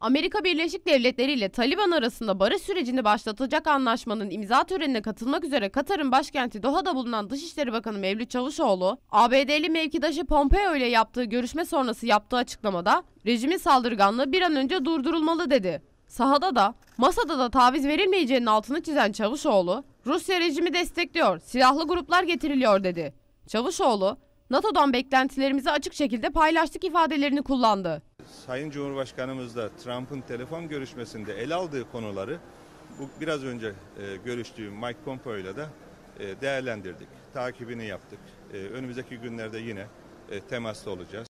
Amerika Birleşik Devletleri ile Taliban arasında barış sürecini başlatacak anlaşmanın imza törenine katılmak üzere Katar'ın başkenti Doha'da bulunan Dışişleri Bakanı Mevlüt Çavuşoğlu, ABD'li mevkidaşı Pompeo ile yaptığı görüşme sonrası yaptığı açıklamada rejimin saldırganlığı bir an önce durdurulmalı dedi. Sahada da, masada da taviz verilmeyeceğinin altını çizen Çavuşoğlu, Rusya rejimi destekliyor, silahlı gruplar getiriliyor dedi. Çavuşoğlu, NATO'dan beklentilerimizi açık şekilde paylaştık ifadelerini kullandı. Sayın Cumhurbaşkanımız da Trump'ın telefon görüşmesinde ele aldığı konuları bu biraz önce e, görüştüğüm Mike Pompeo'yla da e, değerlendirdik. Takibini yaptık. E, önümüzdeki günlerde yine e, temasta olacağız.